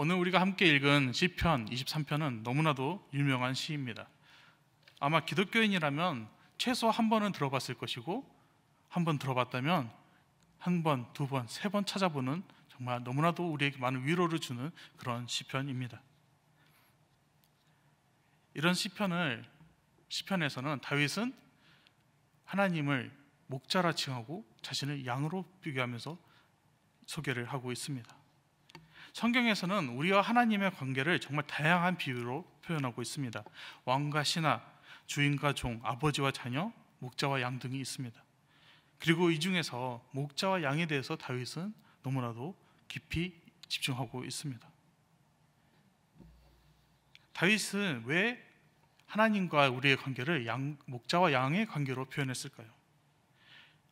오늘 우리가 함께 읽은 시편 23편은 너무나도 유명한 시입니다. 아마 기독교인이라면 최소 한 번은 들어봤을 것이고 한 번 들어봤다면 한 번, 두 번, 세 번 찾아보는 정말 너무나도 우리에게 많은 위로를 주는 그런 시편입니다. 이런 시편을 시편에서는 다윗은 하나님을 목자라 칭하고 자신을 양으로 비교하면서 소개를 하고 있습니다. 성경에서는 우리와 하나님의 관계를 정말 다양한 비유로 표현하고 있습니다. 왕과 신하, 주인과 종, 아버지와 자녀, 목자와 양 등이 있습니다. 그리고 이 중에서 목자와 양에 대해서 다윗은 너무나도 깊이 집중하고 있습니다. 다윗은 왜 하나님과 우리의 관계를 양, 목자와 양의 관계로 표현했을까요?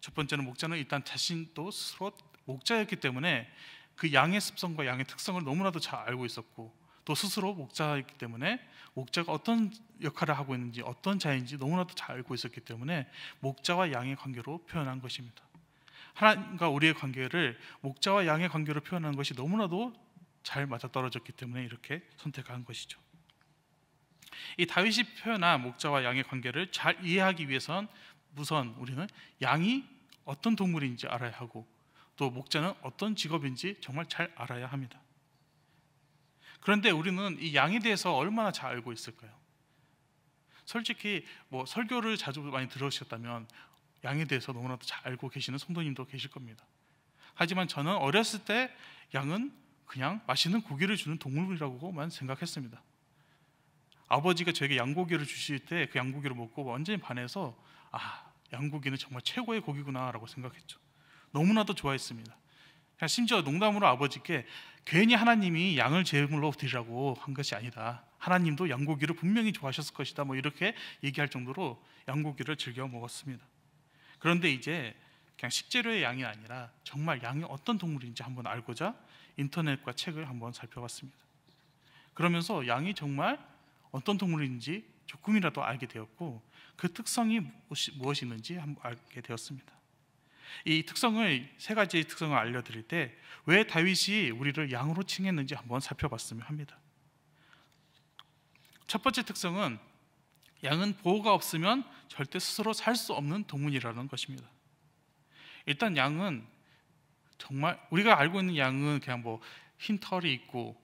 첫 번째는 목자는 일단 자신도 스스로 목자였기 때문에 그 양의 습성과 양의 특성을 너무나도 잘 알고 있었고 또 스스로 목자이기 때문에 목자가 어떤 역할을 하고 있는지 어떤 자인지 너무나도 잘 알고 있었기 때문에 목자와 양의 관계로 표현한 것입니다. 하나님과 우리의 관계를 목자와 양의 관계로 표현한 것이 너무나도 잘 맞아떨어졌기 때문에 이렇게 선택한 것이죠. 이 다윗이 표현한 목자와 양의 관계를 잘 이해하기 위해선 우선 우리는 양이 어떤 동물인지 알아야 하고 또 목자는 어떤 직업인지 정말 잘 알아야 합니다. 그런데 우리는 이 양에 대해서 얼마나 잘 알고 있을까요? 솔직히 뭐 설교를 자주 많이 들으셨다면 양에 대해서 너무나도 잘 알고 계시는 성도님도 계실 겁니다. 하지만 저는 어렸을 때 양은 그냥 맛있는 고기를 주는 동물이라고만 생각했습니다. 아버지가 저에게 양고기를 주실 때 그 양고기를 먹고 완전히 반해서 아 양고기는 정말 최고의 고기구나라고 생각했죠. 너무나도 좋아했습니다. 그러니까 심지어 농담으로 아버지께 괜히 하나님이 양을 제물로 드리라고 한 것이 아니다. 하나님도 양고기를 분명히 좋아하셨을 것이다. 뭐 이렇게 얘기할 정도로 양고기를 즐겨 먹었습니다. 그런데 이제 그냥 식재료의 양이 아니라 정말 양이 어떤 동물인지 한번 알고자 인터넷과 책을 한번 살펴봤습니다. 그러면서 양이 정말 어떤 동물인지 조금이라도 알게 되었고 그 특성이 무엇이 있는지 한번 알게 되었습니다. 이 특성을 세 가지 의 특성을 알려드릴 때 왜 다윗이 우리를 양으로 칭했는지 한번 살펴봤으면 합니다. 첫 번째 특성은 양은 보호가 없으면 절대 스스로 살 수 없는 동물이라는 것입니다. 일단 양은 정말 우리가 알고 있는 양은 그냥 뭐흰 털이 있고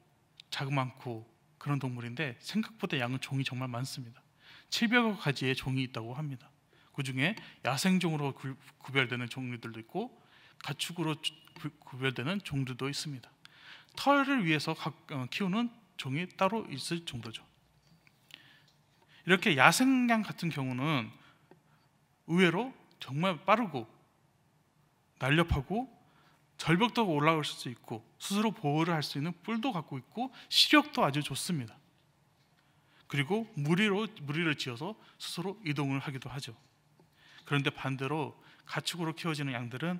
자그만고 그런 동물인데 생각보다 양은 종이 정말 많습니다. 700여 가지의 종이 있다고 합니다. 그 중에 야생종으로 구별되는 종류들도 있고 가축으로 구별되는 종류도 있습니다. 털을 위해서 어, 키우는 종이 따로 있을 정도죠. 이렇게 야생양 같은 경우는 의외로 정말 빠르고 날렵하고 절벽도 올라올 수 있고 스스로 보호를 할 수 있는 뿔도 갖고 있고 시력도 아주 좋습니다. 그리고 무리로 무리를 지어서 스스로 이동을 하기도 하죠. 그런데 반대로 가축으로 키워지는 양들은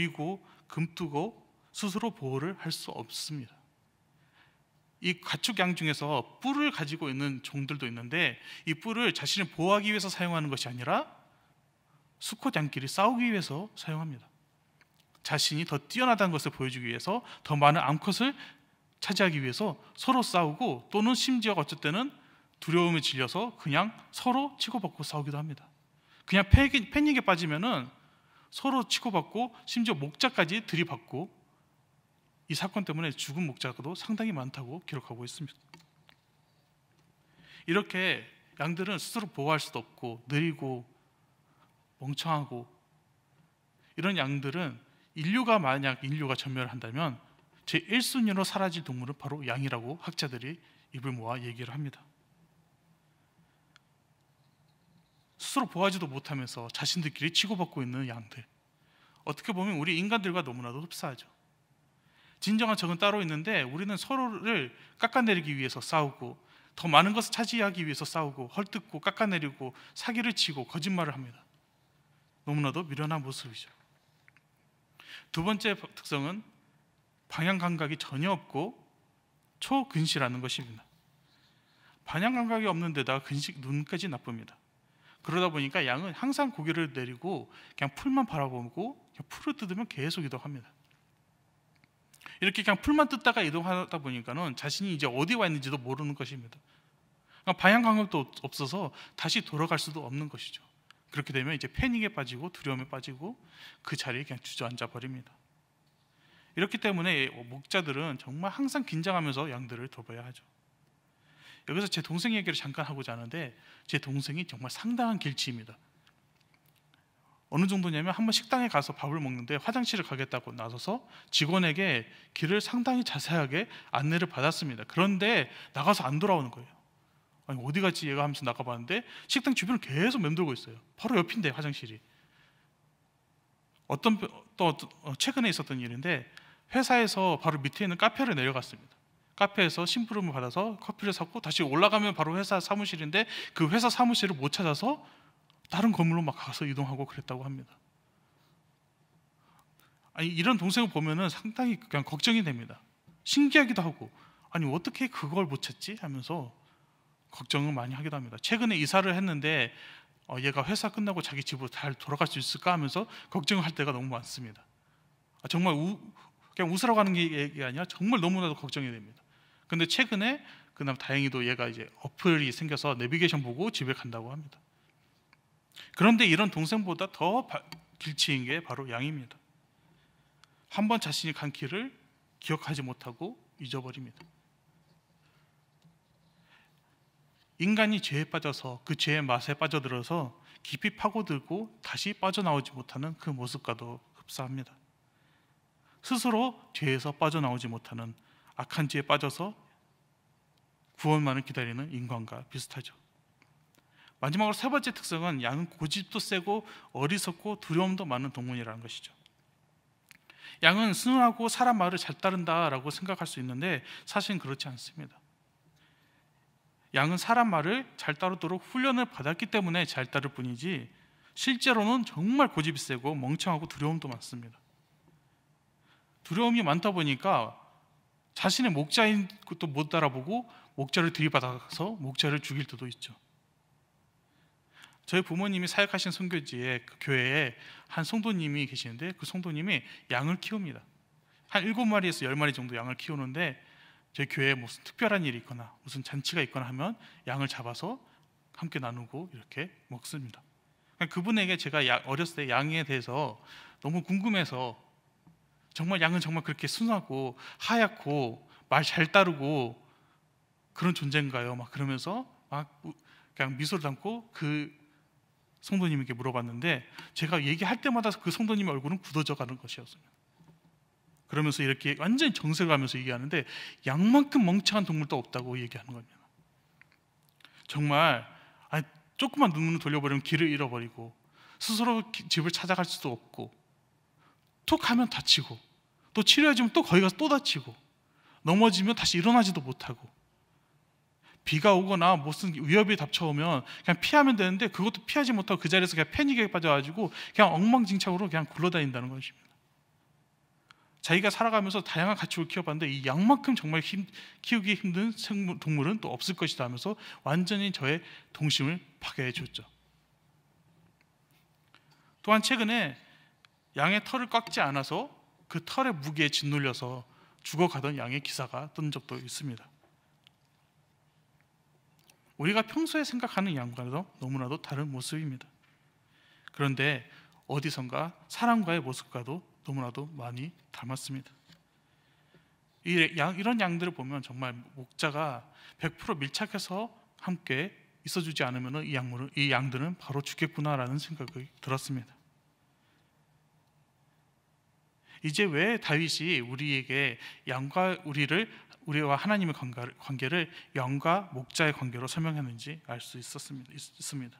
느리고 금뜨고 스스로 보호를 할 수 없습니다. 이 가축 양 중에서 뿔을 가지고 있는 종들도 있는데 이 뿔을 자신을 보호하기 위해서 사용하는 것이 아니라 수컷 양끼리 싸우기 위해서 사용합니다. 자신이 더 뛰어나다는 것을 보여주기 위해서 더 많은 암컷을 차지하기 위해서 서로 싸우고 또는 심지어 어쨌든 두려움에 질려서 그냥 서로 치고받고 싸우기도 합니다. 그냥 패닉에 빠지면은 서로 치고받고 심지어 목자까지 들이받고 이 사건 때문에 죽은 목자도 상당히 많다고 기록하고 있습니다. 이렇게 양들은 스스로 보호할 수도 없고 느리고 멍청하고 이런 양들은 인류가 만약 인류가 전멸한다면 제 1순위로 사라질 동물은 바로 양이라고 학자들이 입을 모아 얘기를 합니다. 스스로 보아지도 못하면서 자신들끼리 치고받고 있는 양들. 어떻게 보면 우리 인간들과 너무나도 흡사하죠. 진정한 적은 따로 있는데 우리는 서로를 깎아내리기 위해서 싸우고 더 많은 것을 차지하기 위해서 싸우고 헐뜯고 깎아내리고 사기를 치고 거짓말을 합니다. 너무나도 미련한 모습이죠. 두 번째 특성은 방향 감각이 전혀 없고 초근시라는 것입니다. 방향 감각이 없는 데다 근시 눈까지 나쁩니다. 그러다 보니까 양은 항상 고개를 내리고 그냥 풀만 바라보고 그냥 풀을 뜯으면 계속 이동합니다. 이렇게 그냥 풀만 뜯다가 이동하다 보니까는 자신이 이제 어디 와 있는지도 모르는 것입니다. 그러니까 방향 감각도 없어서 다시 돌아갈 수도 없는 것이죠. 그렇게 되면 이제 패닉에 빠지고 두려움에 빠지고 그 자리에 그냥 주저앉아 버립니다. 이렇기 때문에 목자들은 정말 항상 긴장하면서 양들을 돌봐야 하죠. 여기서 제 동생 얘기를 잠깐 하고자 하는데 제 동생이 정말 상당한 길치입니다. 어느 정도냐면 한 번 식당에 가서 밥을 먹는데 화장실을 가겠다고 나서서 직원에게 길을 상당히 자세하게 안내를 받았습니다. 그런데 나가서 안 돌아오는 거예요. 아니 어디 갔지 얘가 하면서 나가봤는데 식당 주변을 계속 맴돌고 있어요. 바로 옆인데 화장실이. 어떤 또 어, 최근에 있었던 일인데 회사에서 바로 밑에 있는 카페를 내려갔습니다. 카페에서 심부름을 받아서 커피를 샀고 다시 올라가면 바로 회사 사무실인데 그 회사 사무실을 못 찾아서 다른 건물로 막 가서 이동하고 그랬다고 합니다. 아니 이런 동생을 보면은 상당히 그냥 걱정이 됩니다. 신기하기도 하고 아니 어떻게 그걸 못 찾지 하면서 걱정을 많이 하기도 합니다. 최근에 이사를 했는데 어, 얘가 회사 끝나고 자기 집으로 잘 돌아갈 수 있을까 하면서 걱정할 때가 너무 많습니다. 아, 정말 우, 그냥 웃으라고 하는 게 얘기 아니라 정말 너무나도 걱정이 됩니다. 근데 최근에 그나마 다행히도 얘가 이제 어플이 생겨서 내비게이션 보고 집에 간다고 합니다. 그런데 이런 동생보다 더 길치인 게 바로 양입니다. 한 번 자신이 간 길을 기억하지 못하고 잊어버립니다. 인간이 죄에 빠져서 그 죄의 맛에 빠져들어서 깊이 파고들고 다시 빠져나오지 못하는 그 모습과도 흡사합니다. 스스로 죄에서 빠져나오지 못하는 악한 죄에 빠져서 구원만을 기다리는 인간과 비슷하죠. 마지막으로 세 번째 특성은 양은 고집도 세고 어리석고 두려움도 많은 동물이라는 것이죠. 양은 순하고 사람 말을 잘 따른다라고 생각할 수 있는데 사실은 그렇지 않습니다. 양은 사람 말을 잘 따르도록 훈련을 받았기 때문에 잘 따를 뿐이지 실제로는 정말 고집이 세고 멍청하고 두려움도 많습니다. 두려움이 많다 보니까 자신의 목자인 것도 못 알아보고 목자를 들이받아서 목자를 죽일 때도 있죠. 저희 부모님이 사역하신 선교지에 그 교회에 한 성도님이 계시는데 그 성도님이 양을 키웁니다. 한 일곱 마리에서 열 마리 정도 양을 키우는데 저희 교회에 무슨 특별한 일이 있거나 무슨 잔치가 있거나 하면 양을 잡아서 함께 나누고 이렇게 먹습니다. 그러니까 그분에게 제가 어렸을 때 양에 대해서 너무 궁금해서 정말 양은 정말 그렇게 순하고 하얗고 말 잘 따르고 그런 존재인가요? 막 그러면서 막 그냥 미소를 담고 그 성도님에게 물어봤는데 제가 얘기할 때마다 그성도님 얼굴은 굳어져 가는 것이었어요. 그러면서 이렇게 완전히 정색을 하면서 얘기하는데 양만큼 멍청한 동물도 없다고 얘기하는 겁니다. 정말 아니, 조금만 눈을 돌려버리면 길을 잃어버리고 스스로 집을 찾아갈 수도 없고 툭 하면 다치고 또 치료해주면 또 거기 가서 또 다치고 넘어지면 다시 일어나지도 못하고 비가 오거나 무슨 위협이 닥쳐오면 그냥 피하면 되는데 그것도 피하지 못하고 그 자리에서 그냥 패닉에 빠져가지고 그냥 엉망진창으로 그냥 굴러다닌다는 것입니다. 자기가 살아가면서 다양한 가축을 키워봤는데 이 양만큼 정말 힘, 키우기 힘든 생물, 동물은 또 없을 것이다 하면서 완전히 저의 동심을 파괴해 줬죠. 또한 최근에 양의 털을 깎지 않아서 그 털의 무게에 짓눌려서 죽어가던 양의 기사가 뜬 적도 있습니다. 우리가 평소에 생각하는 양과도 너무나도 다른 모습입니다. 그런데 어디선가 사람과의 모습과도 너무나도 많이 닮았습니다. 이런 양들을 보면 정말 목자가 100% 밀착해서 함께 있어주지 않으면 이, 이 양들은 바로 죽겠구나라는 생각이 들었습니다. 이제 왜 다윗이 우리에게 양과 우리를 우리와 하나님의 관계를 양과 목자의 관계로 설명했는지 알 수 있었습니다.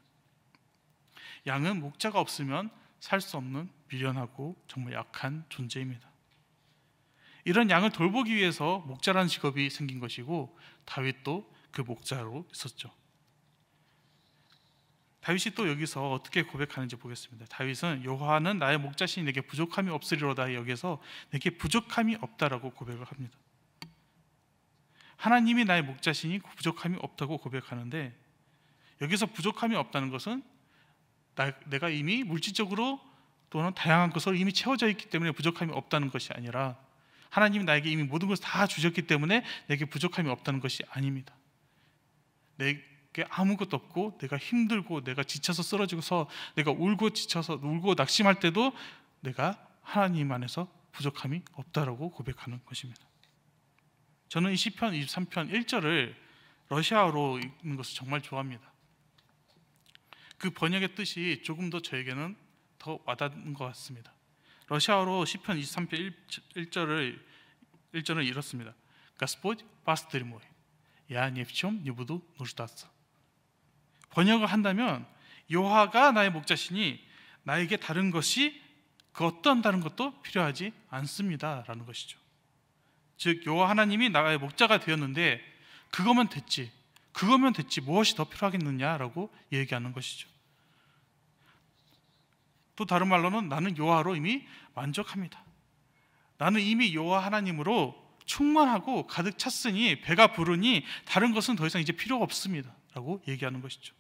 양은 목자가 없으면 살 수 없는 미련하고 정말 약한 존재입니다. 이런 양을 돌보기 위해서 목자라는 직업이 생긴 것이고 다윗도 그 목자로 있었죠. 다윗이 또 여기서 어떻게 고백하는지 보겠습니다. 다윗은 여호와는 나의 목자시니 내게 부족함이 없으리로다 여기서 내게 부족함이 없다라고 고백을 합니다. 하나님이 나의 목자시니 그 부족함이 없다고 고백하는데 여기서 부족함이 없다는 것은 나, 내가 이미 물질적으로 또는 다양한 것으로 이미 채워져 있기 때문에 부족함이 없다는 것이 아니라 하나님이 나에게 이미 모든 것을 다 주셨기 때문에 내게 부족함이 없다는 것이 아닙니다. 내, 아무것도 없고 내가 힘들고 내가 지쳐서 쓰러지고서 내가 울고 지쳐서 울고 낙심할 때도 내가 하나님 안에서 부족함이 없다라고 고백하는 것입니다. 저는 이 시편 23편 1절을 러시아어로 읽는 것을 정말 좋아합니다. 그 번역의 뜻이 조금 더 저에게는 더 와닿는 것 같습니다. 러시아어로 시편 23편 1, 절을 1절은 이렇습니다. Господь п а с я ни в чем не буду нуждаться. 번역을 한다면 여호와가 나의 목자시니 나에게 다른 것이 그 어떤 다른 것도 필요하지 않습니다라는 것이죠. 즉 여호와 하나님이 나의 목자가 되었는데 그거면 됐지. 그거면 됐지. 무엇이 더 필요하겠느냐라고 얘기하는 것이죠. 또 다른 말로는 나는 여호와로 이미 만족합니다. 나는 이미 여호와 하나님으로 충만하고 가득 찼으니 배가 부르니 다른 것은 더 이상 이제 필요가 없습니다라고 얘기하는 것이죠.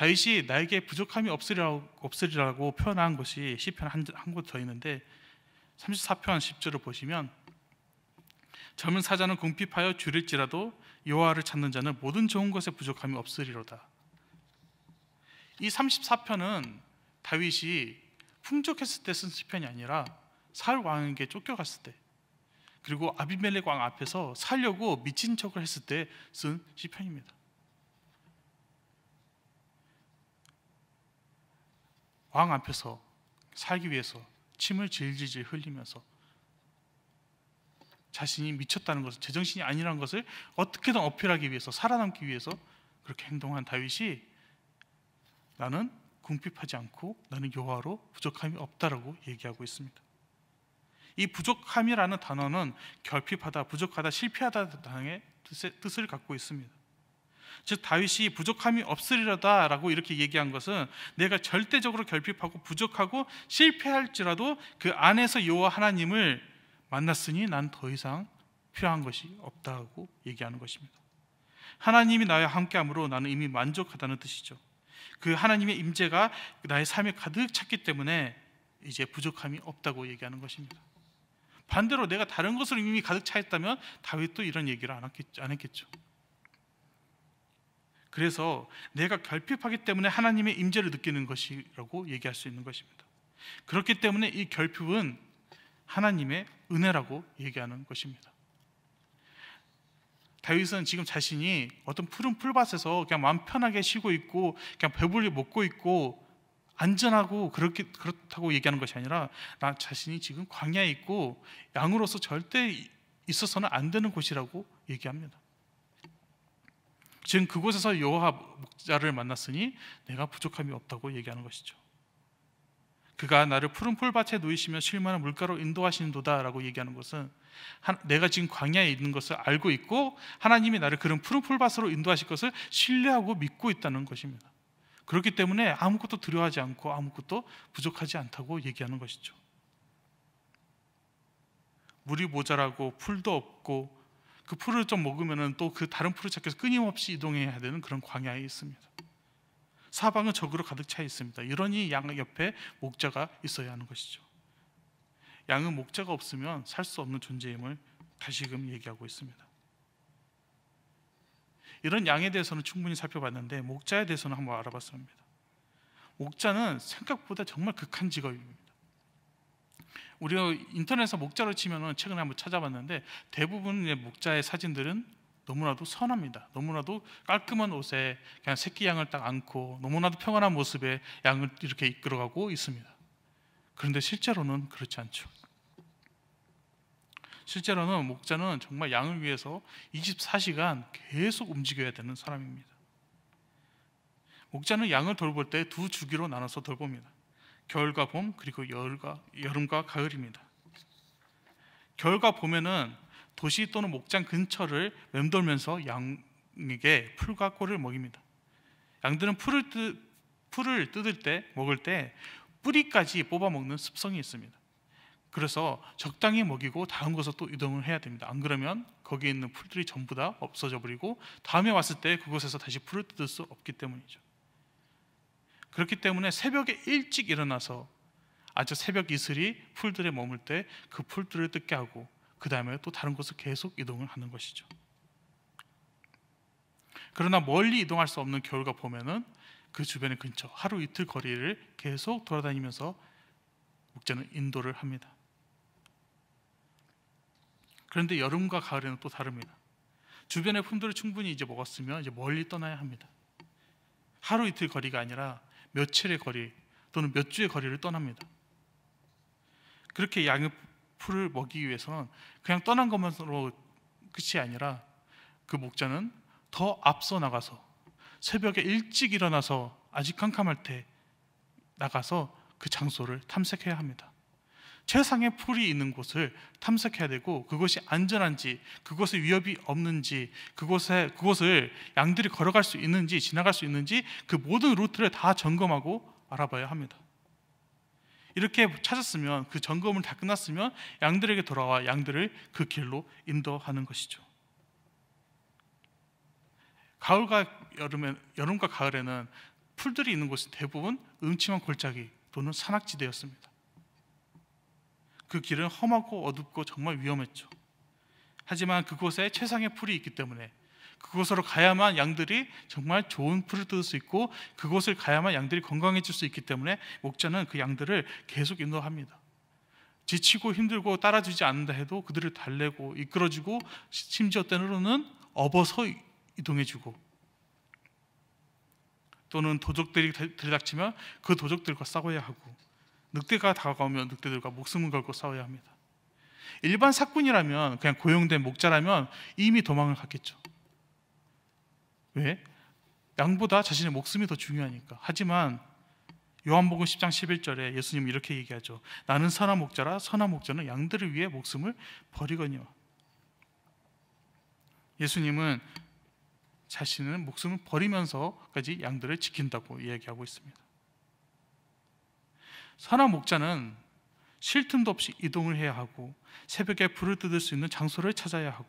다윗이 나에게 부족함이 없으리라고, 없으리라고 표현한 것이 시편 한 곳더 한 있는데 34편 10절을 보시면 젊은 사자는 궁핍하여 줄일지라도 여호와를 찾는 자는 모든 좋은 것에 부족함이 없으리로다. 이 34편은 다윗이 풍족했을 때 쓴 시편이 아니라 살 왕에게 쫓겨갔을 때 그리고 아비멜렉 왕 앞에서 살려고 미친 척을 했을 때 쓴 시편입니다. 왕 앞에서 살기 위해서 침을 질질질 흘리면서 자신이 미쳤다는 것을 제정신이 아니라는 것을 어떻게든 어필하기 위해서 살아남기 위해서 그렇게 행동한 다윗이 나는 궁핍하지 않고 나는 여호와로 부족함이 없다라고 얘기하고 있습니다. 이 부족함이라는 단어는 결핍하다, 부족하다, 실패하다 등의 뜻을 갖고 있습니다. 즉 다윗이 부족함이 없으리라다라고 이렇게 얘기한 것은 내가 절대적으로 결핍하고 부족하고 실패할지라도 그 안에서 여호와 하나님을 만났으니 난 더 이상 필요한 것이 없다고 얘기하는 것입니다. 하나님이 나와 함께함으로 나는 이미 만족하다는 뜻이죠. 그 하나님의 임재가 나의 삶에 가득 찼기 때문에 이제 부족함이 없다고 얘기하는 것입니다. 반대로 내가 다른 것으로 이미 가득 차 있다면 다윗도 이런 얘기를 안 했겠죠. 그래서 내가 결핍하기 때문에 하나님의 임재를 느끼는 것이라고 얘기할 수 있는 것입니다. 그렇기 때문에 이 결핍은 하나님의 은혜라고 얘기하는 것입니다. 다윗은 지금 자신이 어떤 푸른 풀밭에서 그냥 마음 편하게 쉬고 있고 그냥 배불리 먹고 있고 안전하고 그렇게 그렇다고 얘기하는 것이 아니라 나 자신이 지금 광야에 있고 양으로서 절대 있어서는 안 되는 곳이라고 얘기합니다. 지금 그곳에서 여호와 목자를 만났으니 내가 부족함이 없다고 얘기하는 것이죠. 그가 나를 푸른 풀밭에 놓이시며 실만한 물가로 인도하시는도다라고 얘기하는 것은 내가 지금 광야에 있는 것을 알고 있고 하나님이 나를 그런 푸른 풀밭으로 인도하실 것을 신뢰하고 믿고 있다는 것입니다. 그렇기 때문에 아무것도 두려워하지 않고 아무것도 부족하지 않다고 얘기하는 것이죠. 물이 모자라고 풀도 없고 그 풀을 좀 먹으면 또그 다른 풀을 찾기 위해서 끊임없이 이동해야 되는 그런 광야에 있습니다. 사방은 적으로 가득 차 있습니다. 이러니 양 옆에 목자가 있어야 하는 것이죠. 양은 목자가 없으면 살 수 없는 존재임을 다시금 얘기하고 있습니다. 이런 양에 대해서는 충분히 살펴봤는데 목자에 대해서는 한번 알아봤습니다. 목자는 생각보다 정말 극한 직업입니다. 우리가 인터넷에서 목자를 치면 최근에 한번 찾아봤는데 대부분의 목자의 사진들은 너무나도 선합니다. 너무나도 깔끔한 옷에 그냥 새끼 양을 딱 안고 너무나도 평안한 모습에 양을 이렇게 이끌어가고 있습니다. 그런데 실제로는 그렇지 않죠. 실제로는 목자는 정말 양을 위해서 24시간 계속 움직여야 되는 사람입니다. 목자는 양을 돌볼 때 두 주기로 나눠서 돌봅니다. 겨울과 봄 그리고 여름과, 여름과 가을입니다. 겨울과 봄에는 도시 또는 목장 근처를 맴돌면서 양에게 풀과 꼴을 먹입니다. 양들은 풀을, 뜯, 풀을 뜯을 때 먹을 때 뿌리까지 뽑아 먹는 습성이 있습니다. 그래서 적당히 먹이고 다른 곳에 또 이동을 해야 됩니다. 안 그러면 거기에 있는 풀들이 전부 다 없어져 버리고 다음에 왔을 때 그곳에서 다시 풀을 뜯을 수 없기 때문이죠. 그렇기 때문에 새벽에 일찍 일어나서 아주 새벽 이슬이 풀들에 머물 때 그 풀들을 뜯게 하고 그 다음에 또 다른 곳을 계속 이동을 하는 것이죠. 그러나 멀리 이동할 수 없는 겨울과 보면는그 주변의 근처 하루 이틀 거리를 계속 돌아다니면서 목자는 인도를 합니다. 그런데 여름과 가을에는 또 다릅니다. 주변의 품들을 충분히 이제 먹었으면 이제 멀리 떠나야 합니다. 하루 이틀 거리가 아니라 며칠의 거리 또는 몇 주의 거리를 떠납니다. 그렇게 양육 풀을 먹이기 위해서는 그냥 떠난 것만으로 끝이 아니라 그 목자는 더 앞서 나가서 새벽에 일찍 일어나서 아직 캄캄할 때 나가서 그 장소를 탐색해야 합니다. 최상의 풀이 있는 곳을 탐색해야 되고 그것이 안전한지 그것에 위협이 없는지 그곳에 그곳을 양들이 걸어갈 수 있는지 지나갈 수 있는지 그 모든 루트를 다 점검하고 알아봐야 합니다. 이렇게 찾았으면 그 점검을 다 끝났으면 양들에게 돌아와 양들을 그 길로 인도하는 것이죠. 가을과 여름에 여름과 가을에는 풀들이 있는 곳이 대부분 음침한 골짜기 또는 산악지대였습니다. 그 길은 험하고 어둡고 정말 위험했죠. 하지만 그곳에 최상의 풀이 있기 때문에 그곳으로 가야만 양들이 정말 좋은 풀을 뜯을 수 있고 그곳을 가야만 양들이 건강해질 수 있기 때문에 목자는 그 양들을 계속 인도합니다. 지치고 힘들고 따라주지 않는다 해도 그들을 달래고 이끌어주고 심지어 때로는 업어서 이동해주고 또는 도적들이 들이닥치면 그 도적들과 싸워야 하고 늑대가 다가오면 늑대들과 목숨을 걸고 싸워야 합니다. 일반 사꾼이라면 그냥 고용된 목자라면 이미 도망을 갔겠죠. 왜? 양보다 자신의 목숨이 더 중요하니까. 하지만 요한복음 10장 11절에 예수님 이렇게 얘기하죠. 나는 선한 목자라 선한 목자는 양들을 위해 목숨을 버리거니와. 예수님은 자신은 목숨을 버리면서까지 양들을 지킨다고 이야기하고 있습니다. 선한 목자는 쉴 틈도 없이 이동을 해야 하고 새벽에 불을 뜯을 수 있는 장소를 찾아야 하고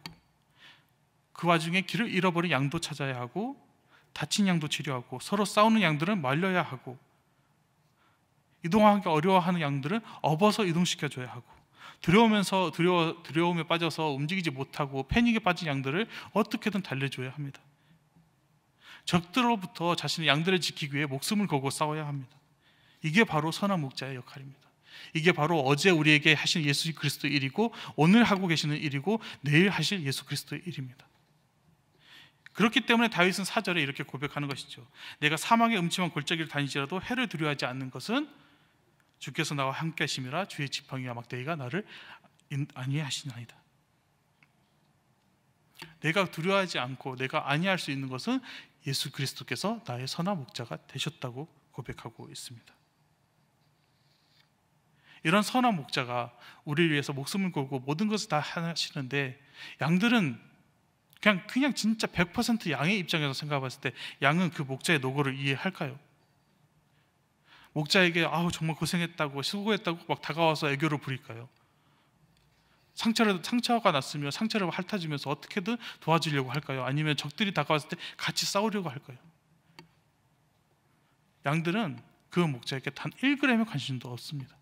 그 와중에 길을 잃어버린 양도 찾아야 하고 다친 양도 치료하고 서로 싸우는 양들은 말려야 하고 이동하기 어려워하는 양들은 업어서 이동시켜 줘야 하고 두려우면서 두려워 두려움에 빠져서 움직이지 못하고 패닉에 빠진 양들을 어떻게든 달래줘야 합니다. 적들로부터 자신의 양들을 지키기 위해 목숨을 걸고 싸워야 합니다. 이게 바로 선한 목자의 역할입니다. 이게 바로 어제 우리에게 하실 예수 그리스도 일이고 오늘 하고 계시는 일이고 내일 하실 예수 그리스도 일입니다. 그렇기 때문에 다윗은 사절에 이렇게 고백하는 것이죠. 내가 사망의 음침한 골짜기를 다니지라도 해를 두려워하지 않는 것은 주께서 나와 함께 하심이라 주의 지팡이와 막대기가 나를 안위하시나이다. 내가 두려워하지 않고 내가 안위할 수 있는 것은 예수 그리스도께서 나의 선한 목자가 되셨다고 고백하고 있습니다. 이런 선한 목자가 우리를 위해서 목숨을 걸고 모든 것을 다 하시는데 양들은 그냥 그냥 진짜 100% 양의 입장에서 생각해봤을 때 양은 그 목자의 노고를 이해할까요? 목자에게 아우 정말 고생했다고 수고했다고 막 다가와서 애교를 부릴까요? 상처를 상처가 났으면 상처를 핥아주면서 어떻게든 도와주려고 할까요? 아니면 적들이 다가왔을 때 같이 싸우려고 할까요? 양들은 그 목자에게 단 1g의 관심도 없습니다.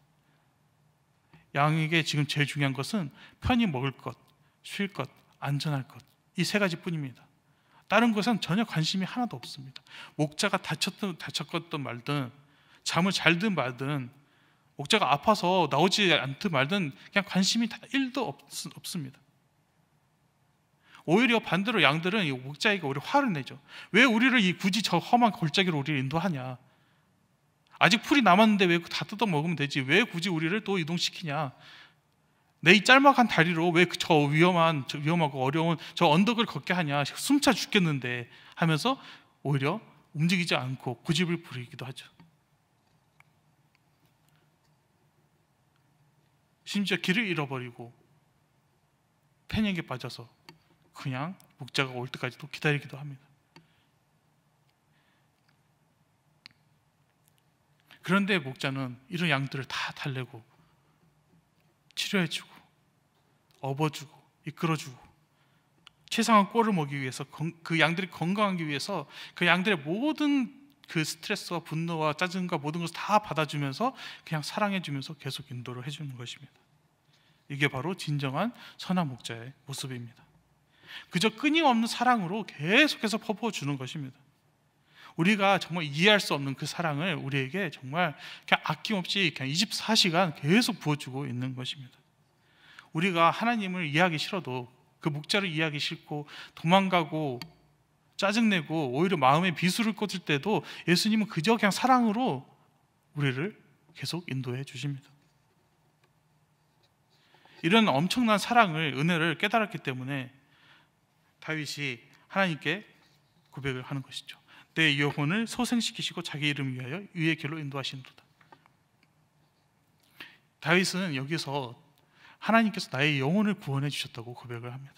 양에게 지금 제일 중요한 것은 편히 먹을 것, 쉴 것, 안전할 것. 이 세 가지뿐입니다. 다른 것은 전혀 관심이 하나도 없습니다. 목자가 다쳤든 다쳤건 말든 잠을 잘든 말든 목자가 아파서 나오지 않든 말든 그냥 관심이 다 1도 없, 없습니다. 오히려 반대로 양들은 목자에게 오히려 화를 내죠. 왜 우리를 이 굳이 저 험한 골짜기로 우리를 인도하냐? 아직 풀이 남았는데 왜 다 뜯어 먹으면 되지? 왜 굳이 우리를 또 이동시키냐? 내 이 짤막한 다리로 왜저 그 위험한, 저 위험하고 어려운 저 언덕을 걷게 하냐? 숨차 죽겠는데 하면서 오히려 움직이지 않고 고집을 부리기도 하죠. 심지어 길을 잃어버리고 패닉에 빠져서 그냥 목자가 올 때까지 또 기다리기도 합니다. 그런데 목자는 이런 양들을 다 달래고 치료해주고 업어주고 이끌어주고 최상한 꼴을 먹이기 위해서 그 양들이 건강하기 위해서 그 양들의 모든 그 스트레스와 분노와 짜증과 모든 것을 다 받아주면서 그냥 사랑해주면서 계속 인도를 해주는 것입니다. 이게 바로 진정한 선한 목자의 모습입니다. 그저 끊임없는 사랑으로 계속해서 퍼부어 주는 것입니다. 우리가 정말 이해할 수 없는 그 사랑을 우리에게 정말 그냥 아낌없이 그냥 24시간 계속 부어주고 있는 것입니다. 우리가 하나님을 이해하기 싫어도 그 목자를 이해하기 싫고 도망가고 짜증내고 오히려 마음에 비수를 꽂을 때도 예수님은 그저 그냥 사랑으로 우리를 계속 인도해 주십니다. 이런 엄청난 사랑을 은혜를 깨달았기 때문에 다윗이 하나님께 고백을 하는 것이죠. 내 영혼을 소생시키시고 자기 이름 위하여 위의 길로 인도하시는도다. 다윗은 여기서 하나님께서 나의 영혼을 구원해 주셨다고 고백을 합니다.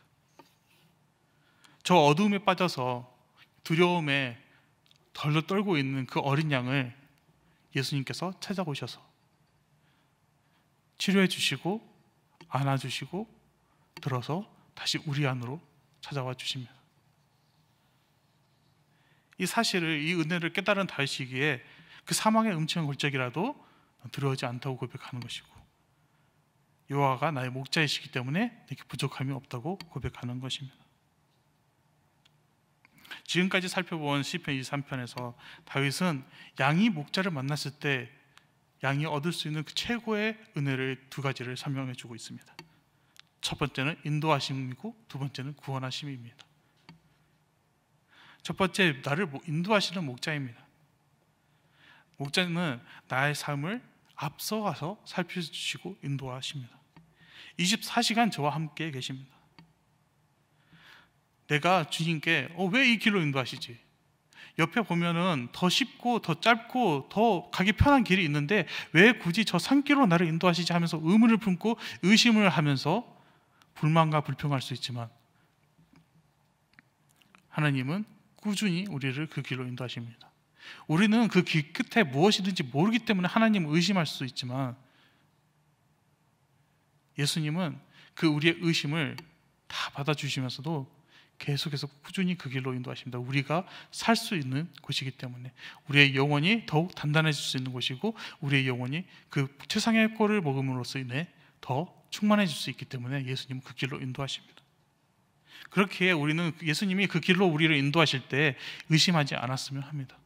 저 어두움에 빠져서 두려움에 덜러 떨고 있는 그 어린 양을 예수님께서 찾아오셔서 치료해 주시고 안아 주시고 들어서 다시 우리 안으로 찾아와 주십니다. 이 사실을 이 은혜를 깨달은 다윗이기에 그 사망의 음침한 골짜기라도 두려워하지 않다고 고백하는 것이고 여호와가 나의 목자이시기 때문에 이렇게 부족함이 없다고 고백하는 것입니다. 지금까지 살펴본 시편 23편에서 다윗은 양이 목자를 만났을 때 양이 얻을 수 있는 그 최고의 은혜를 두 가지를 설명해 주고 있습니다. 첫 번째는 인도하심이고 두 번째는 구원하심입니다. 첫 번째 나를 인도하시는 목자입니다. 목자는 나의 삶을 앞서가서 살펴주시고 인도하십니다. 24시간 저와 함께 계십니다. 내가 주님께 어, 왜 이 길로 인도하시지? 옆에 보면은 더 쉽고 더 짧고 더 가기 편한 길이 있는데 왜 굳이 저 산길로 나를 인도하시지 하면서 의문을 품고 의심을 하면서 불만과 불평할 수 있지만 하나님은 꾸준히 우리를 그 길로 인도하십니다. 우리는 그 끝에 무엇이든지 모르기 때문에 하나님을 의심할 수 있지만 예수님은 그 우리의 의심을 다 받아주시면서도 계속해서 꾸준히 그 길로 인도하십니다. 우리가 살 수 있는 곳이기 때문에 우리의 영혼이 더욱 단단해질 수 있는 곳이고 우리의 영혼이 그 최상의 꼴을 먹음으로써 인해 더 충만해질 수 있기 때문에 예수님은 그 길로 인도하십니다. 그렇게 우리는 예수님이 그 길로 우리를 인도하실 때 의심하지 않았으면 합니다.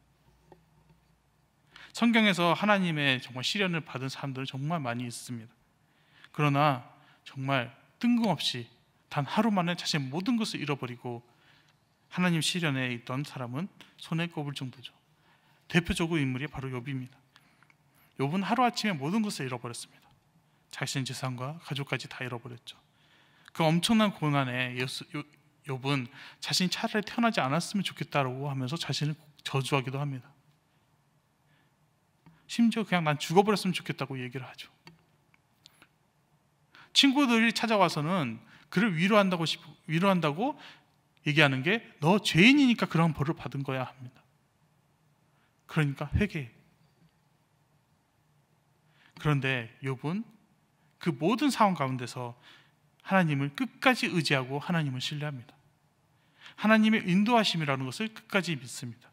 성경에서 하나님의 정말 시련을 받은 사람들은 정말 많이 있습니다. 그러나 정말 뜬금없이 단 하루 만에 자신의 모든 것을 잃어버리고 하나님 시련에 있던 사람은 손에 꼽을 정도죠. 대표적인 인물이 바로 욥입니다. 욥은 하루아침에 모든 것을 잃어버렸습니다. 자신의 재산과 가족까지 다 잃어버렸죠. 그 엄청난 고난에 예수, 욥은 자신이 차라리 태어나지 않았으면 좋겠다라고 하면서 자신을 저주하기도 합니다. 심지어 그냥 난 죽어버렸으면 좋겠다고 얘기를 하죠. 친구들이 찾아와서는 그를 위로한다고 싶, 위로한다고 얘기하는 게 너 죄인이니까 그런 벌을 받은 거야 합니다. 그러니까 회개. 그런데 욥은 그 모든 상황 가운데서 하나님을 끝까지 의지하고 하나님을 신뢰합니다. 하나님의 인도하심이라는 것을 끝까지 믿습니다.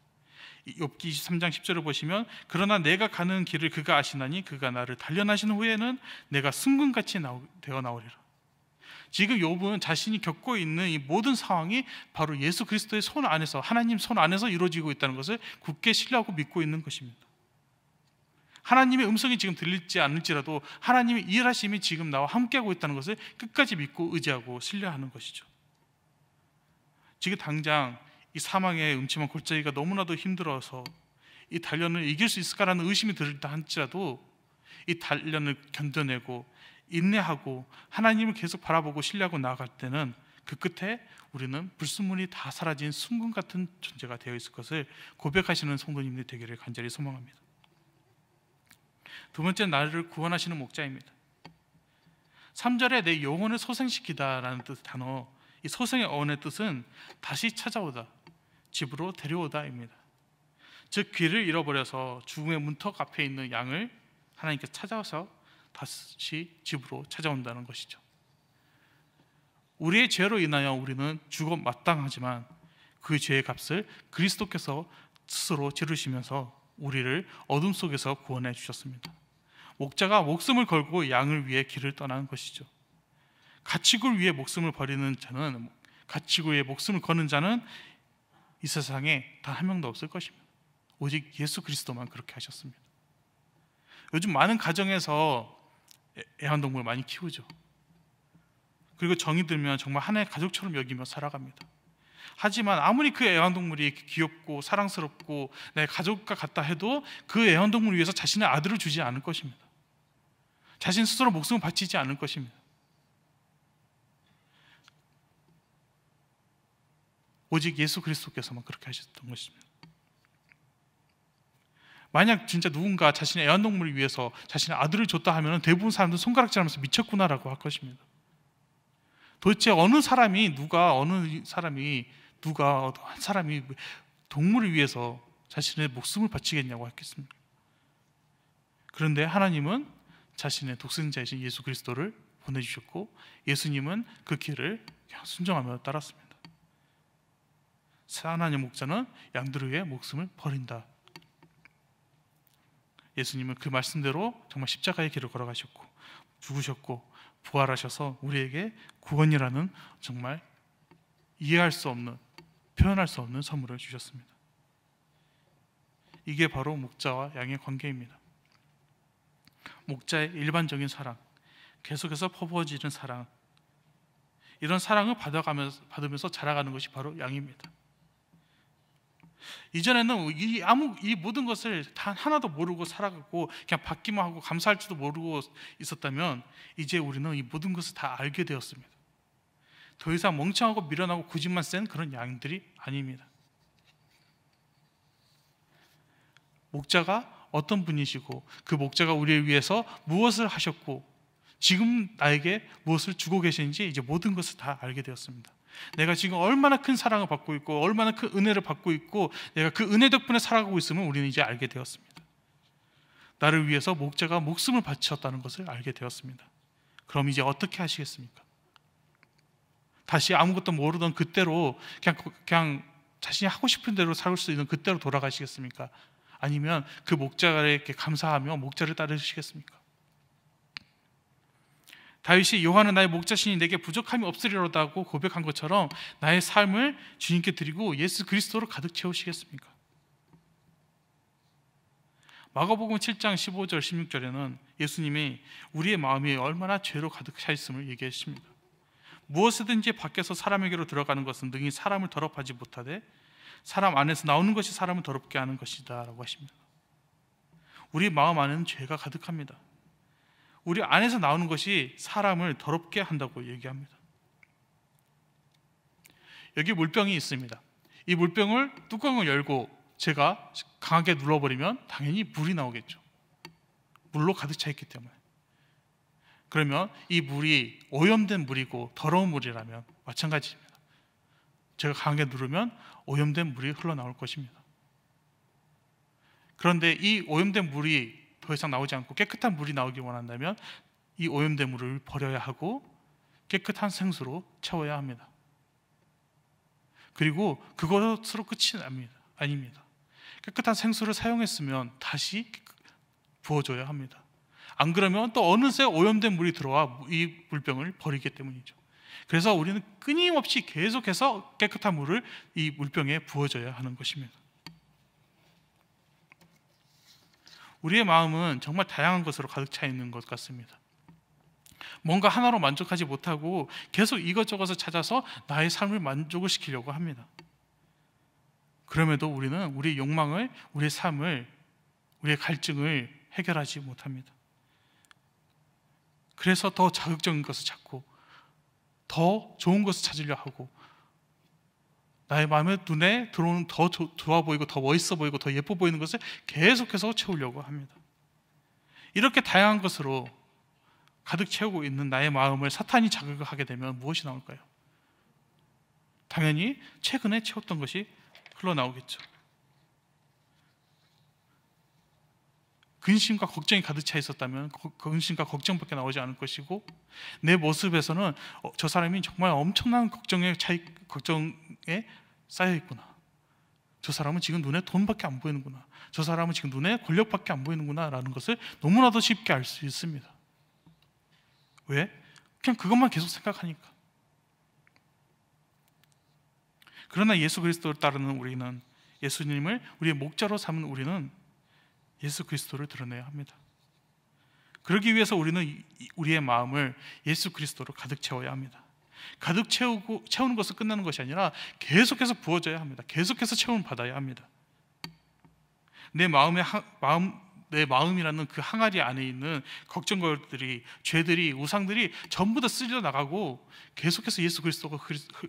욥기 23장 10절을 보시면 그러나 내가 가는 길을 그가 아시나니 그가 나를 단련하신 후에는 내가 승근같이 나오, 되어 나오리라. 지금 욥은 자신이 겪고 있는 이 모든 상황이 바로 예수 그리스도의 손 안에서 하나님 손 안에서 이루어지고 있다는 것을 굳게 신뢰하고 믿고 있는 것입니다. 하나님의 음성이 지금 들릴지 않을지라도 하나님의 일하심이 지금 나와 함께하고 있다는 것을 끝까지 믿고 의지하고 신뢰하는 것이죠. 지금 당장 이 사망의 음침한 골짜기가 너무나도 힘들어서 이 단련을 이길 수 있을까라는 의심이 들다 한지라도이 단련을 견뎌내고 인내하고 하나님을 계속 바라보고 신뢰하고 나아갈 때는 그 끝에 우리는 불순물이 다 사라진 순금 같은 존재가 되어 있을 것을 고백하시는 성도님들 되기를 간절히 소망합니다. 두 번째 나를 구원하시는 목자입니다. 3절에 내 영혼을 소생시키다라는 뜻의 단어 이 소생의 어원의 뜻은 다시 찾아오다, 집으로 데려오다입니다. 즉 귀를 잃어버려서 죽음의 문턱 앞에 있는 양을 하나님께 찾아와서 다시 집으로 찾아온다는 것이죠. 우리의 죄로 인하여 우리는 죽어 마땅하지만 그 죄의 값을 그리스도께서 스스로 지르시면서 우리를 어둠 속에서 구원해 주셨습니다. 목자가 목숨을 걸고 양을 위해 길을 떠나는 것이죠. 가치을 위해 목숨을 버리는 자는 가축을 위 목숨을 거는 자는 이 세상에 단 한 명도 없을 것입니다. 오직 예수 그리스도만 그렇게 하셨습니다. 요즘 많은 가정에서 애완동물 많이 키우죠. 그리고 정이 들면 정말 하나의 가족처럼 여기며 살아갑니다. 하지만 아무리 그 애완동물이 귀엽고 사랑스럽고 내 가족과 같다 해도 그 애완동물을 위해서 자신의 아들을 주지 않을 것입니다. 자신 스스로 목숨을 바치지 않을 것입니다. 오직 예수 그리스도께서만 그렇게 하셨던 것입니다. 만약 진짜 누군가 자신의 애완동물을 위해서 자신의 아들을 줬다 하면 대부분 사람들 손가락질하면서 미쳤구나라고 할 것입니다. 도대체 어느 사람이 누가 어느 사람이 누가 한 사람이 동물을 위해서 자신의 목숨을 바치겠냐고 했겠습니까? 그런데 하나님은 자신의 독생자이신 예수 그리스도를 보내주셨고 예수님은 그 길을 순종하며 따랐습니다. 하나님 목자는 양들 을 위해 목숨을 버린다. 예수님은 그 말씀대로 정말 십자가의 길을 걸어가셨고 죽으셨고 부활하셔서 우리에게 구원이라는 정말 이해할 수 없는 표현할 수 없는 선물을 주셨습니다. 이게 바로 목자와 양의 관계입니다. 목자의 일반적인 사랑, 계속해서 퍼부어지는 사랑, 이런 사랑을 받아가면서, 받으면서 자라가는 것이 바로 양입니다. 이전에는 이 아무 이 모든 것을 단 하나도 모르고 살아갔고 그냥 받기만 하고 감사할 줄도 모르고 있었다면 이제 우리는 이 모든 것을 다 알게 되었습니다. 더 이상 멍청하고 미련하고 고집만 센 그런 양들이 아닙니다. 목자가 어떤 분이시고 그 목자가 우리를 위해서 무엇을 하셨고 지금 나에게 무엇을 주고 계신지 이제 모든 것을 다 알게 되었습니다. 내가 지금 얼마나 큰 사랑을 받고 있고 얼마나 큰 은혜를 받고 있고 내가 그 은혜 덕분에 살아가고 있음을 우리는 이제 알게 되었습니다. 나를 위해서 목자가 목숨을 바치다는 것을 알게 되었습니다. 그럼 이제 어떻게 하시겠습니까? 다시 아무것도 모르던 그때로 그냥 그냥 자신이 하고 싶은 대로 살 수 있는 그때로 돌아가시겠습니까? 아니면 그 목자에게 감사하며 목자를 따르시겠습니까? 다윗이 요한은 나의 목자신이 내게 부족함이 없으리로다고 고백한 것처럼 나의 삶을 주님께 드리고 예수 그리스도로 가득 채우시겠습니까? 마가복음 7장 15절 16절에는 예수님이 우리의 마음이 얼마나 죄로 가득 차 있음을 얘기하십니다. 무엇이든지 밖에서 사람에게로 들어가는 것은 능히 사람을 더럽하지 못하되 사람 안에서 나오는 것이 사람을 더럽게 하는 것이다라고 하십니다. 우리 마음 안에는 죄가 가득합니다. 우리 안에서 나오는 것이 사람을 더럽게 한다고 얘기합니다. 여기 물병이 있습니다. 이 물병을 뚜껑을 열고 제가 강하게 눌러버리면 당연히 물이 나오겠죠. 물로 가득 차 있기 때문에. 그러면 이 물이 오염된 물이고 더러운 물이라면 마찬가지입니다. 제가 강하게 누르면 오염된 물이 흘러나올 것입니다. 그런데 이 오염된 물이 더 이상 나오지 않고 깨끗한 물이 나오길 원한다면 이 오염된 물을 버려야 하고 깨끗한 생수로 채워야 합니다. 그리고 그것으로 끝이 납니다. 아닙니다. 깨끗한 생수를 사용했으면 다시 부어줘야 합니다. 안 그러면 또 어느새 오염된 물이 들어와 이 물병을 버리기 때문이죠. 그래서 우리는 끊임없이 계속해서 깨끗한 물을 이 물병에 부어줘야 하는 것입니다. 우리의 마음은 정말 다양한 것으로 가득 차 있는 것 같습니다. 뭔가 하나로 만족하지 못하고 계속 이것저것을 찾아서 나의 삶을 만족을 시키려고 합니다. 그럼에도 우리는 우리 욕망을, 우리 삶을, 우리의 갈증을 해결하지 못합니다. 그래서 더 자극적인 것을 찾고 더 좋은 것을 찾으려 하고 나의 마음에 눈에 들어오는 더 좋아 보이고 더 멋있어 보이고 더 예뻐 보이는 것을 계속해서 채우려고 합니다. 이렇게 다양한 것으로 가득 채우고 있는 나의 마음을 사탄이 자극을 하게 되면 무엇이 나올까요? 당연히 최근에 채웠던 것이 흘러나오겠죠. 근심과 걱정이 가득 차 있었다면 근심과 걱정밖에 나오지 않을 것이고 내 모습에서는 어, 저 사람이 정말 엄청난 걱정에 차이, 걱정에 쌓여 있구나. 저 사람은 지금 눈에 돈밖에 안 보이는구나. 저 사람은 지금 눈에 권력밖에 안 보이는구나라는 것을 너무나도 쉽게 알 수 있습니다. 왜? 그냥 그것만 계속 생각하니까. 그러나 예수 그리스도를 따르는 우리는 예수님을 우리의 목자로 삼은 우리는 예수 그리스도를 드러내야 합니다. 그러기 위해서 우리는 우리의 마음을 예수 그리스도로 가득 채워야 합니다. 가득 채우고 채우는 것을 끝나는 것이 아니라 계속해서 부어져야 합니다. 계속해서 채움을 받아야 합니다. 내 마음의 하, 마음 내 마음이라는 그 항아리 안에 있는 걱정거리들이 죄들이 우상들이 전부 다 쓸려 나가고 계속해서 예수 그리스도가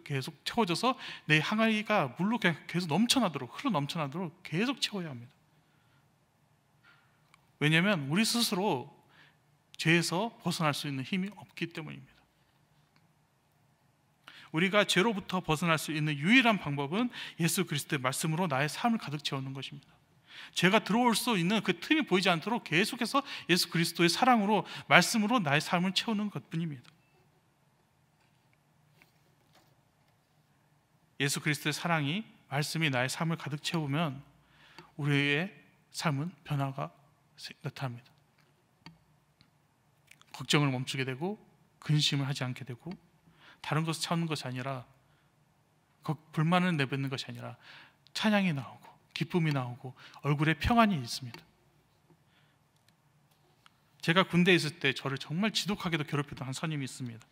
계속 채워져서 내 항아리가 물로 계속 넘쳐나도록 흘러 넘쳐나도록 계속 채워야 합니다. 왜냐하면 우리 스스로 죄에서 벗어날 수 있는 힘이 없기 때문입니다. 우리가 죄로부터 벗어날 수 있는 유일한 방법은 예수 그리스도의 말씀으로 나의 삶을 가득 채우는 것입니다. 죄가 들어올 수 있는 그 틈이 보이지 않도록 계속해서 예수 그리스도의 사랑으로 말씀으로 나의 삶을 채우는 것뿐입니다. 예수 그리스도의 사랑이 말씀이 나의 삶을 가득 채우면 우리의 삶은 변화가 나타납니다. 걱정을 멈추게 되고 근심을 하지 않게 되고 다른 것을 찾는 것이 아니라 불만을 내뱉는 것이 아니라 찬양이 나오고 기쁨이 나오고 얼굴에 평안이 있습니다. 제가 군대에 있을 때 저를 정말 지독하게도 괴롭혔던 한 선임이 있습니다.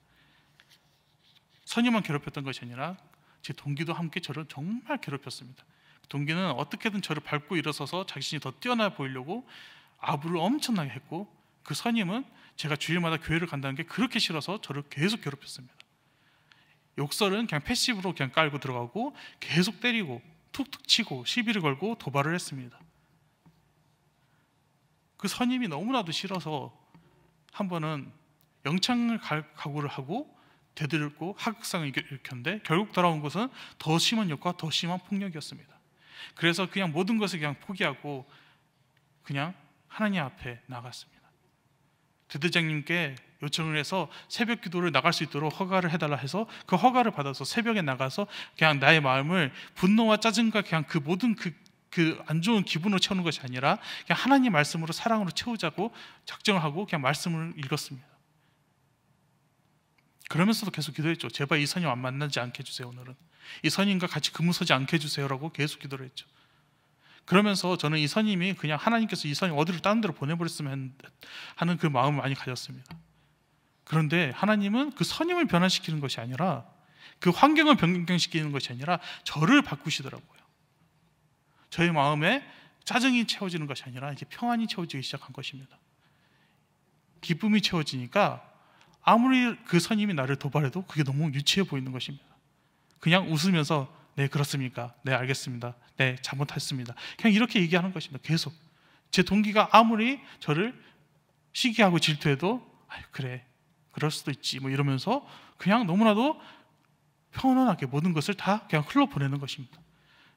선임만 괴롭혔던 것이 아니라 제 동기도 함께 저를 정말 괴롭혔습니다. 그 동기는 어떻게든 저를 밟고 일어서서 자신이 더 뛰어나 보이려고 아부를 엄청나게 했고 그 선임은 제가 주일마다 교회를 간다는 게 그렇게 싫어서 저를 계속 괴롭혔습니다. 욕설은 그냥 패시브로 그냥 깔고 들어가고 계속 때리고 툭툭 치고 시비를 걸고 도발을 했습니다. 그 선임이 너무나도 싫어서 한 번은 영창을 각오를 하고 되들고 하극상을 일으켰는데 결국 돌아온 것은 더 심한 욕과 더 심한 폭력이었습니다. 그래서 그냥 모든 것을 그냥 포기하고 그냥 하나님 앞에 나갔습니다. 대대장님께 요청을 해서 새벽 기도를 나갈 수 있도록 허가를 해달라 해서 그 허가를 받아서 새벽에 나가서 그냥 나의 마음을 분노와 짜증과 그냥 그 모든 그 그 안 좋은 기분으로 채우는 것이 아니라 그냥 하나님 말씀으로 사랑으로 채우자고 작정을 하고 그냥 말씀을 읽었습니다. 그러면서도 계속 기도했죠. 제발 이 선임 안 만나지 않게 해주세요 오늘은. 이 선임과 같이 근무서지 않게 해주세요라고 계속 기도를 했죠. 그러면서 저는 이 선임이 그냥 하나님께서 이 선임 어디로 다른 데로 보내버렸으면 하는 그 마음을 많이 가졌습니다. 그런데 하나님은 그 선임을 변화시키는 것이 아니라 그 환경을 변경시키는 것이 아니라 저를 바꾸시더라고요. 저의 마음에 짜증이 채워지는 것이 아니라 이제 평안이 채워지기 시작한 것입니다. 기쁨이 채워지니까 아무리 그 선임이 나를 도발해도 그게 너무 유치해 보이는 것입니다. 그냥 웃으면서 네, 그렇습니까? 네, 알겠습니다. 네, 잘못했습니다. 그냥 이렇게 얘기하는 것입니다. 계속. 제 동기가 아무리 저를 시기하고 질투해도, 아 그래. 그럴 수도 있지. 뭐 이러면서 그냥 너무나도 평온하게 모든 것을 다 그냥 흘러보내는 것입니다.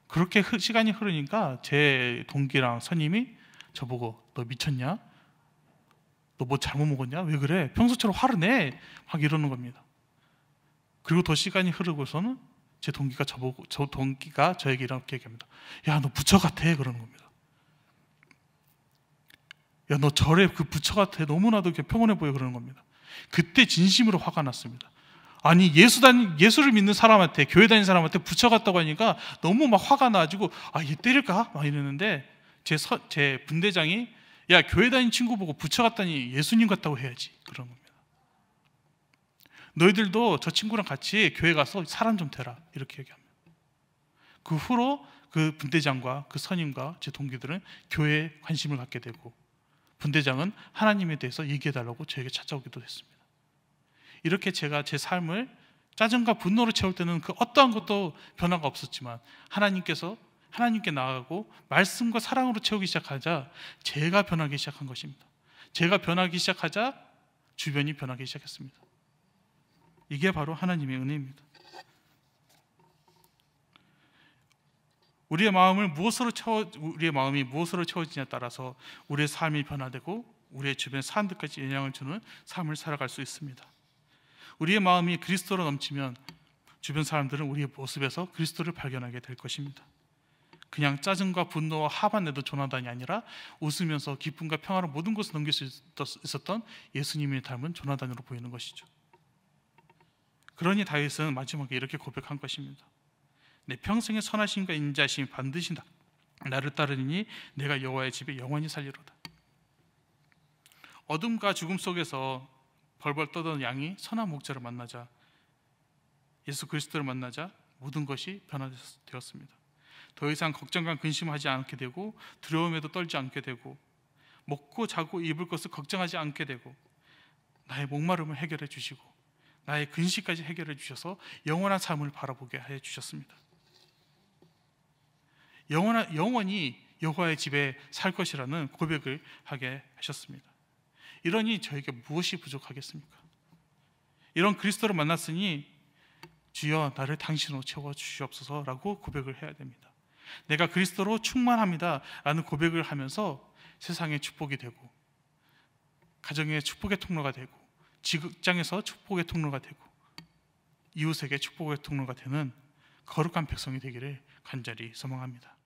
그렇게 흐, 시간이 흐르니까 제 동기랑 선임이 저보고 너 미쳤냐? 너 뭐 잘못 먹었냐? 왜 그래? 평소처럼 화를 내? 막 이러는 겁니다. 그리고 더 시간이 흐르고서는 제 동기가 저보고 저 동기가 저에게 이렇게 얘기합니다. 야, 너 부처 같아. 그러는 겁니다. 야, 너 절에 그 부처 같아. 너무나도 평온해 보여 그러는 겁니다. 그때 진심으로 화가 났습니다. 아니 예수 단 예수를 믿는 사람한테 교회 다니는 사람한테 부처 같다고 하니까 너무 막 화가 나가지고 아 얘 때릴까 막 이러는데 제, 제 분대장이 야 교회 다니는 친구 보고 부처 같다니 예수님 같다고 해야지 그런 겁니다. 너희들도 저 친구랑 같이 교회 가서 사람 좀 되라 이렇게 얘기합니다. 그 후로 그 분대장과 그 선임과 제 동기들은 교회에 관심을 갖게 되고 분대장은 하나님에 대해서 얘기해 달라고 저에게 찾아오기도 했습니다. 이렇게 제가 제 삶을 짜증과 분노로 채울 때는 그 어떠한 것도 변화가 없었지만 하나님께서 하나님께 나아가고 말씀과 사랑으로 채우기 시작하자 제가 변하기 시작한 것입니다. 제가 변하기 시작하자 주변이 변하기 시작했습니다. 이게 바로 하나님의 은혜입니다. 우리의 마음을 무엇으로 채워 우리의 마음이 무엇으로 채워지냐에 따라서 우리의 삶이 변화되고 우리의 주변 사람들까지 영향을 주는 삶을 살아갈 수 있습니다. 우리의 마음이 그리스도로 넘치면 주변 사람들은 우리의 모습에서 그리스도를 발견하게 될 것입니다. 그냥 짜증과 분노와 화만 내도 조나단이 아니라 웃으면서 기쁨과 평화로 모든 것을 넘길 수 있었던 예수님이 닮은 조나단으로 보이는 것이죠. 그러니 다윗은 마지막에 이렇게 고백한 것입니다. 내 평생의 선하심과 인자심이 반드시 나, 나를 따르니 내가 여호와의 집에 영원히 살리로다. 어둠과 죽음 속에서 벌벌 떠던 양이 선한 목자를 만나자 예수 그리스도를 만나자 모든 것이 변화되었습니다. 더 이상 걱정과 근심하지 않게 되고 두려움에도 떨지 않게 되고 먹고 자고 입을 것을 걱정하지 않게 되고 나의 목마름을 해결해 주시고 나의 근심까지 해결해 주셔서 영원한 삶을 바라보게 해 주셨습니다. 영원한 영원히 여호와의 집에 살 것이라는 고백을 하게 하셨습니다. 이러니 저에게 무엇이 부족하겠습니까? 이런 그리스도를 만났으니 주여 나를 당신으로 채워 주시옵소서라고 고백을 해야 됩니다. 내가 그리스도로 충만합니다라는 고백을 하면서 세상의 축복이 되고 가정의 축복의 통로가 되고 직장에서 축복의 통로가 되고 이웃에게 축복의 통로가 되는 거룩한 백성이 되기를 간절히 소망합니다.